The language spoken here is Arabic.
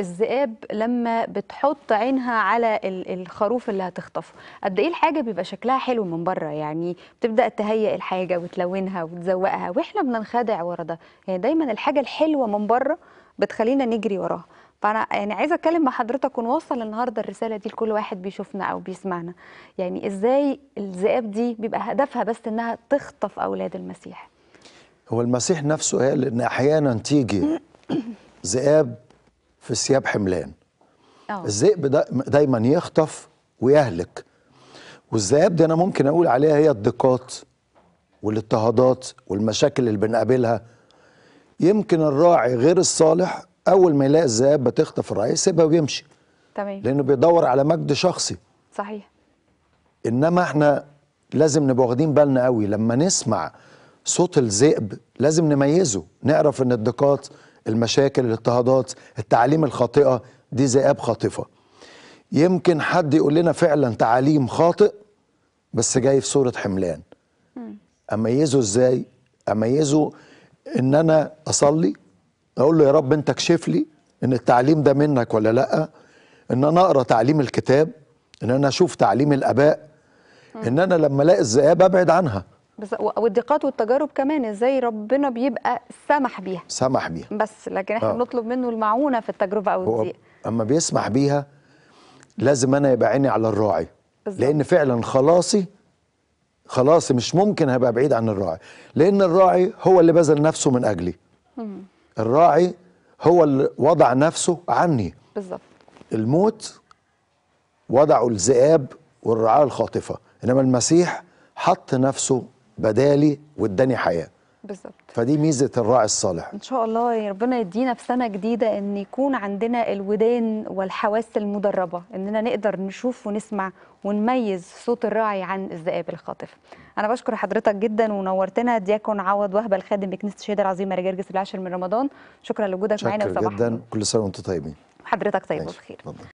الذئاب لما بتحط عينها على الخروف اللي هتخطفه قد ايه الحاجه بيبقى شكلها حلو من بره يعني بتبدا تهيئ الحاجه وتلونها وتزوقها واحنا بننخدع ورا ده يعني دايما الحاجه الحلوه من بره بتخلينا نجري وراها فانا يعني عايزه اتكلم مع حضرتك ونوصل النهارده الرساله دي لكل واحد بيشوفنا او بيسمعنا يعني ازاي الذئاب دي بيبقى هدفها بس انها تخطف اولاد المسيح هو المسيح نفسه قال ان احيانا تيجي ذئاب في السياب حملان أوه. الذئب دا دايما يخطف ويهلك والذئاب دي انا ممكن اقول عليها هي الضيقات والاضطهادات والمشاكل اللي بنقابلها يمكن الراعي غير الصالح اول ما يلاقي الذئاب بتخطف الرعيه يسيبها ويمشي تمام لانه بيدور على مجد شخصي صحيح انما احنا لازم نبقى واخدين بالنا قوي لما نسمع صوت الذئب لازم نميزه نعرف ان الضيقات المشاكل الاضطهادات التعليم الخاطئه دي ذئاب خاطفه يمكن حد يقول لنا فعلا تعليم خاطئ بس جاي في صوره حملان اميزه ازاي اميزه ان انا اصلي اقول له يا رب انت اكشف لي ان التعليم ده منك ولا لا ان انا اقرا تعليم الكتاب ان انا اشوف تعليم الاباء ان انا لما الاقي الذئاب ابعد عنها بس والدقات والتجارب كمان ازاي ربنا بيبقى سمح بيها سمح بيها بس لكن احنا آه. بنطلب منه المعونه في التجربه او الضيق اما بيسمح بيها لازم انا يبقى عيني على الراعي بالزبط. لان فعلا خلاصي خلاصي مش ممكن هبقى بعيد عن الراعي لان الراعي هو اللي بذل نفسه من اجلي مم. الراعي هو اللي وضع نفسه عني بالظبط الموت وضعه الذئاب والرعاة الخاطفة إنما المسيح حط نفسه بدالي واداني حياه بالظبط فدي ميزه الراعي الصالح ان شاء الله ربنا يدينا في سنه جديده ان يكون عندنا الودان والحواس المدربه اننا نقدر نشوف ونسمع ونميز صوت الراعي عن الذئاب الخاطف انا بشكر حضرتك جدا ونورتنا دياكون عوض وهبه الخادم بكنيسه الشهيد العظيمه رجرجس العاشر من رمضان شكرا لوجودك معانا وصباحك جدا كل سنه وانتم طيبين حضرتك طيب وبخير